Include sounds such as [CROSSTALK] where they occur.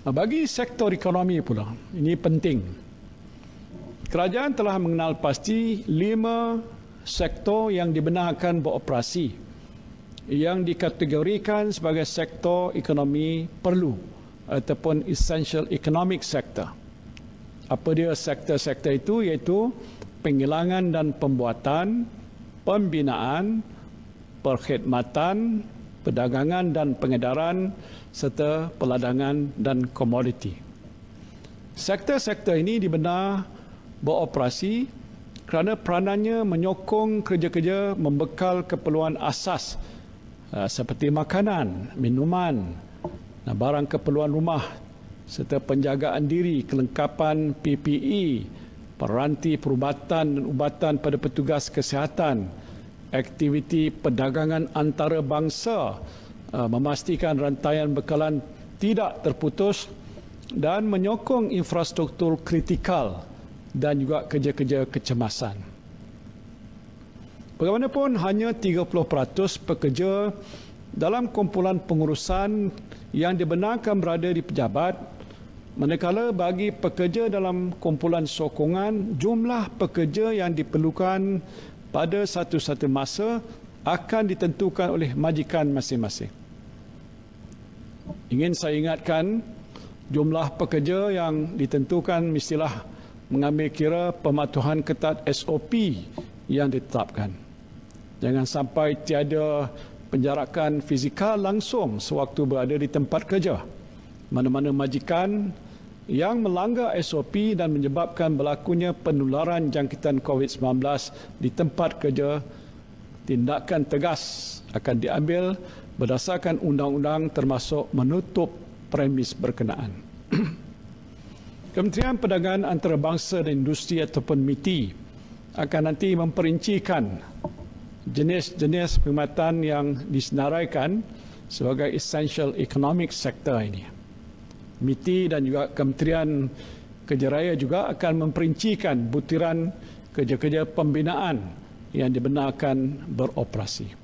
Bagi sektor ekonomi pula, ini penting. Kerajaan telah mengenal pasti lima sektor yang dibenarkan beroperasi yang dikategorikan sebagai sektor ekonomi perlu ataupun essential economic sector. Apa dia sektor-sektor itu? Iaitu pengilangan dan pembuatan, pembinaan, perkhidmatan, perdagangan dan pengedaran serta peladangan dan komoditi. Sektor-sektor ini dibenar beroperasi kerana peranannya menyokong kerja-kerja membekal keperluan asas uh, seperti makanan, minuman, barang keperluan rumah serta penjagaan diri, kelengkapan PPE, peranti perubatan dan ubatan pada petugas kesihatan, aktiviti perdagangan antarabangsa uh, memastikan rantaian bekalan tidak terputus dan menyokong infrastruktur kritikal dan juga kerja-kerja kecemasan. Bagaimanapun, hanya 30% pekerja dalam kumpulan pengurusan yang dibenarkan berada di pejabat Manakala bagi pekerja dalam kumpulan sokongan, jumlah pekerja yang diperlukan pada satu-satu masa akan ditentukan oleh majikan masing-masing. Ingin saya ingatkan jumlah pekerja yang ditentukan mestilah mengambil kira pematuhan ketat SOP yang ditetapkan. Jangan sampai tiada penjarakan fizikal langsung sewaktu berada di tempat kerja. Mana-mana majikan yang melanggar SOP dan menyebabkan berlakunya penularan jangkitan COVID-19 di tempat kerja, tindakan tegas akan diambil berdasarkan undang-undang termasuk menutup premis berkenaan. [CLEARS THROAT] Kementerian Perdagangan Antarabangsa dan Industri ataupun MITI akan nanti memperincikan jenis-jenis perkhidmatan yang disenaraikan sebagai essential economic sector ini. MITI dan juga Kementerian Kerja Raya juga akan memperincikan butiran kerja-kerja pembinaan yang dibenarkan beroperasi.